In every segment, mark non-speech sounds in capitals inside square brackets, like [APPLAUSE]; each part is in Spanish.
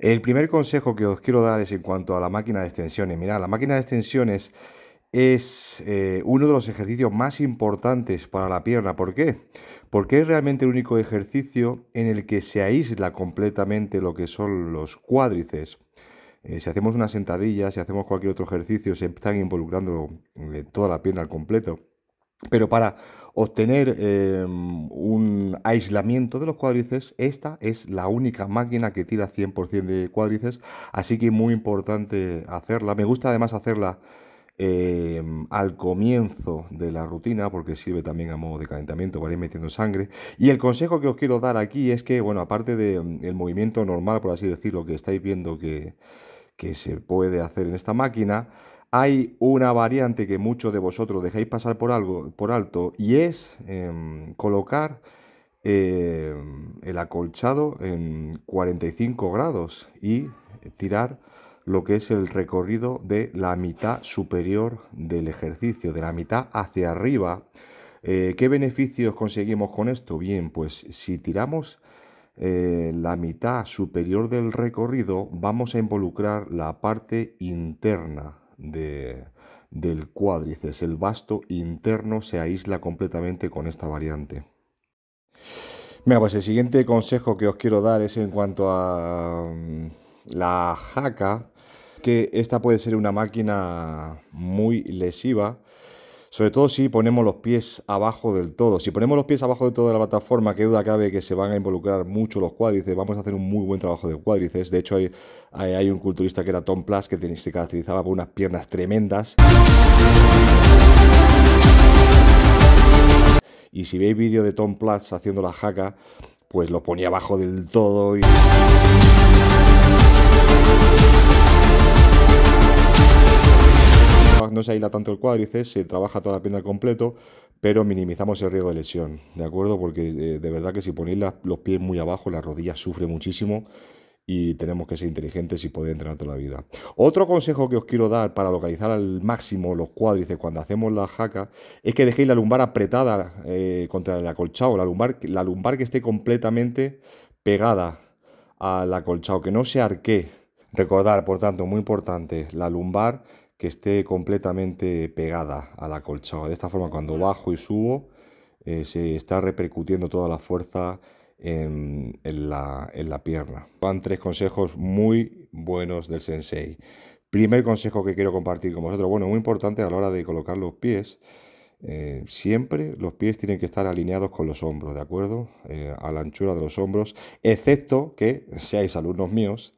El primer consejo que os quiero dar es en cuanto a la máquina de extensiones. Mirad, la máquina de extensiones es eh, uno de los ejercicios más importantes para la pierna. ¿Por qué? Porque es realmente el único ejercicio en el que se aísla completamente lo que son los cuádrices. Eh, si hacemos una sentadilla, si hacemos cualquier otro ejercicio, se están involucrando eh, toda la pierna al completo. Pero para obtener em, un aislamiento de los cuádrices, esta es la única máquina que tira 100% de cuádrices, así que muy importante hacerla. Me gusta además hacerla em, al comienzo de la rutina porque sirve también a modo de calentamiento para ir metiendo sangre y el consejo que os quiero dar aquí es que bueno aparte del em, movimiento normal por así decirlo que estáis viendo que se puede hacer en esta máquina hay una variante que muchos de vosotros dejáis pasar por algo, por alto, y es em, colocar em, el acolchado en 45 grados y tirar lo que es el recorrido de la mitad superior del ejercicio, de la mitad hacia arriba. Eh, ¿Qué beneficios conseguimos con esto? Bien, pues si tiramos eh, la mitad superior del recorrido, vamos a involucrar la parte interna del cuádriceps. El vasto interno se aísla completamente con esta variante. Mira, pues el siguiente consejo que os quiero dar es en cuanto a mm, la jaca, que esta puede ser una máquina muy lesiva sobre todo si ponemos los pies abajo del todo. Si ponemos los pies abajo del todo de la plataforma, qué duda cabe que se van a involucrar mucho los cuádrices. Vamos a hacer un muy buen trabajo de cuádrices. De hecho, hay, un culturista que era Tom Plas, que se caracterizaba por unas piernas tremendas. Y si veis vídeo de Tom Platz haciendo la jaca, pues lo ponía abajo del todo no se aísla tanto el cuádriceps, se trabaja toda la pierna al completo, pero minimizamos el riesgo de lesión, ¿de acuerdo? Porque eh, de verdad que si ponéis los pies muy abajo, la rodilla sufre muchísimo y tenemos que ser inteligentes y poder entrenar toda la vida. Otro consejo que os quiero dar para localizar al máximo los cuádriceps cuando hacemos la jaca es que dejéis la lumbar apretada eh, contra el acolchado, la lumbar, la lumbar que esté completamente pegada al acolchado, que no se arquee. Recordar, por tanto, muy importante, la lumbar que esté completamente pegada a la colchada. De esta forma, cuando bajo y subo, eh, se está repercutiendo toda la fuerza en, la, en la pierna. Van tres consejos muy buenos del sensei. Primer consejo que quiero compartir con vosotros, bueno, muy importante a la hora de colocar los pies. Eh, siempre los pies tienen que estar alineados con los hombros, ¿de acuerdo? Eh, a la anchura de los hombros, excepto que seáis alumnos míos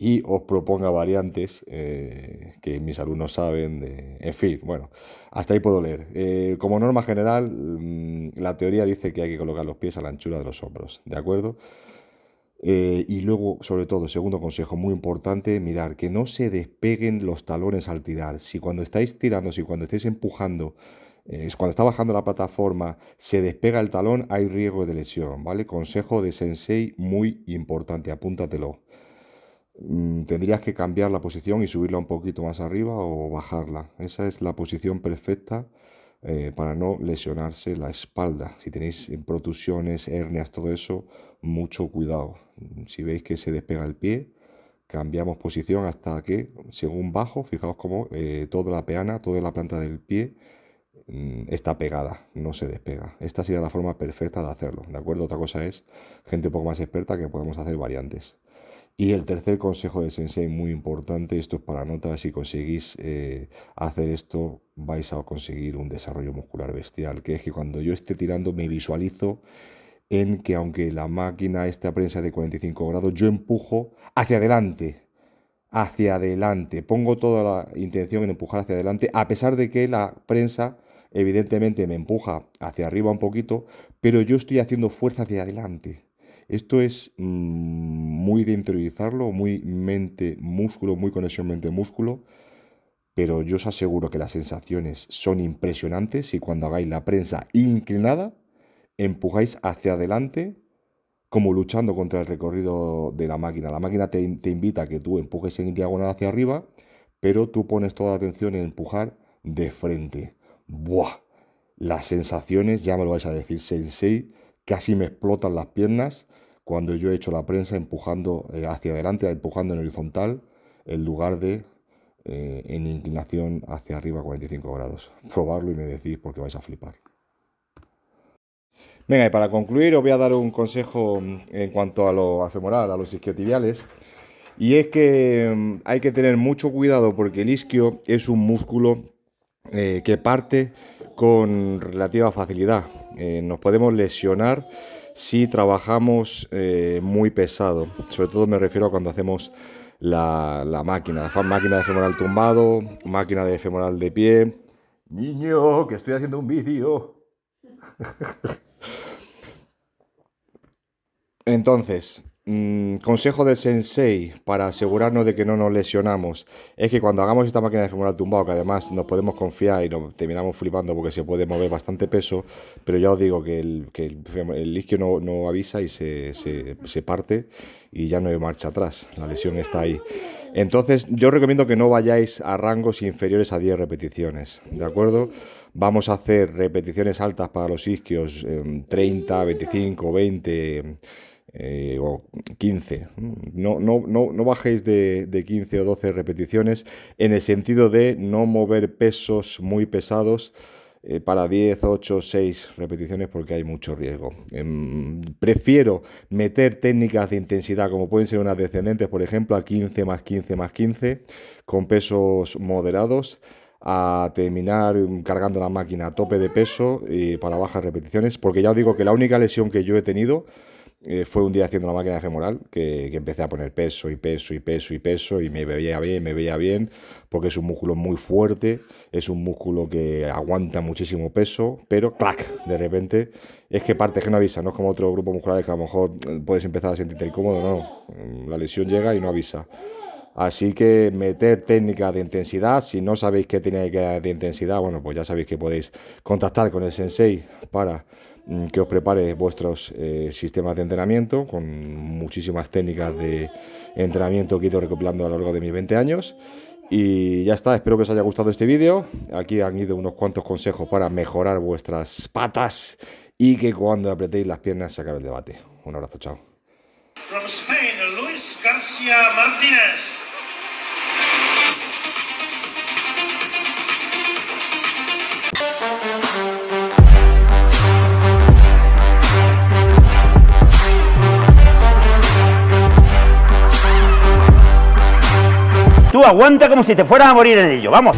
y os proponga variantes eh, que mis alumnos saben. De, en fin, bueno, hasta ahí puedo leer. Eh, como norma general, mm, la teoría dice que hay que colocar los pies a la anchura de los hombros, ¿de acuerdo? Eh, y luego, sobre todo, segundo consejo muy importante, mirar que no se despeguen los talones al tirar. Si cuando estáis tirando, si cuando estáis empujando, es cuando está bajando la plataforma, se despega el talón, hay riesgo de lesión, ¿vale? Consejo de sensei muy importante, apúntatelo. Mm, tendrías que cambiar la posición y subirla un poquito más arriba o bajarla. Esa es la posición perfecta eh, para no lesionarse la espalda. Si tenéis protusiones, hernias, todo eso, mucho cuidado. Si veis que se despega el pie, cambiamos posición hasta que, según bajo, fijaos cómo eh, toda la peana, toda la planta del pie mm, está pegada, no se despega. Esta sería la forma perfecta de hacerlo, ¿de acuerdo? Otra cosa es gente un poco más experta que podemos hacer variantes. Y el tercer consejo de Sensei, muy importante, esto es para notas, si conseguís eh, hacer esto vais a conseguir un desarrollo muscular bestial, que es que cuando yo esté tirando me visualizo en que aunque la máquina a prensa de 45 grados, yo empujo hacia adelante, hacia adelante, pongo toda la intención en empujar hacia adelante, a pesar de que la prensa evidentemente me empuja hacia arriba un poquito, pero yo estoy haciendo fuerza hacia adelante. Esto es mm, muy de interiorizarlo, muy mente-músculo, muy conexión mente-músculo, pero yo os aseguro que las sensaciones son impresionantes y cuando hagáis la prensa inclinada, empujáis hacia adelante como luchando contra el recorrido de la máquina. La máquina te, te invita a que tú empujes en diagonal hacia arriba, pero tú pones toda la atención en empujar de frente. ¡Buah! Las sensaciones, ya me lo vais a decir, Sensei, Casi me explotan las piernas cuando yo he hecho la prensa empujando eh, hacia adelante, empujando en horizontal, en lugar de eh, en inclinación hacia arriba 45 grados. [LAUGHS] Probarlo y me decís porque vais a flipar. Venga, y para concluir os voy a dar un consejo mm, en cuanto a lo afemoral, a los isquiotibiales. Y es que mm, hay que tener mucho cuidado porque el isquio es un músculo eh, que parte con relativa facilidad. Eh, nos podemos lesionar si trabajamos eh, muy pesado. Sobre todo me refiero a cuando hacemos la, máquina, máquina de femoral tumbado, máquina de femoral de pie. Niño, que estoy haciendo un vídeo. [LAUGHS] Entonces, Mm, consejo del sensei para asegurarnos de que no nos lesionamos es que cuando hagamos esta máquina de femoral tumbado, que además nos podemos confiar y nos terminamos flipando porque se puede mover bastante peso, pero ya os digo que el, isquio no, avisa y se, parte y ya no hay marcha atrás, la lesión está ahí. Entonces yo recomiendo que no vayáis a rangos inferiores a 10 repeticiones, ¿de acuerdo? Vamos a hacer repeticiones altas para los isquios, 30, 25, 20 eh, o 15. No, no, no, bajéis de, 15 o 12 repeticiones en el sentido de no mover pesos muy pesados eh, para 10, 8, 6 repeticiones porque hay mucho riesgo. Em, prefiero meter técnicas de intensidad como pueden ser unas descendentes, por ejemplo, a 15 más 15 más 15 con pesos moderados a terminar cargando la máquina a tope de peso y para bajas repeticiones, porque ya os digo que la única lesión que yo he tenido eh, fue un día haciendo la máquina femoral que, que, empecé a poner peso y peso y peso y peso y me veía bien, me veía bien, porque es un músculo muy fuerte, es un músculo que aguanta muchísimo peso, pero ¡clac! De repente es que es que no avisa, no es como otro grupo muscular que a lo mejor eh, puedes empezar a sentirte incómodo, no, mm, la lesión llega y no avisa. Así que meter técnicas de intensidad, si no sabéis qué que de intensidad, bueno, pues ya sabéis que podéis contactar con el sensei para Mm, que os prepare vuestros eh, sistemas de entrenamiento con muchísimas técnicas de entrenamiento que he ido recopilando a lo largo de mis 20 años. Y ya está, espero que os haya gustado este vídeo. Aquí han ido unos cuantos consejos para mejorar vuestras patas y que cuando apretéis las piernas se acabe el debate. Un abrazo, chao. From Spain, Luis García Martínez. aguanta como si te fueras a morir en ello. Vamos.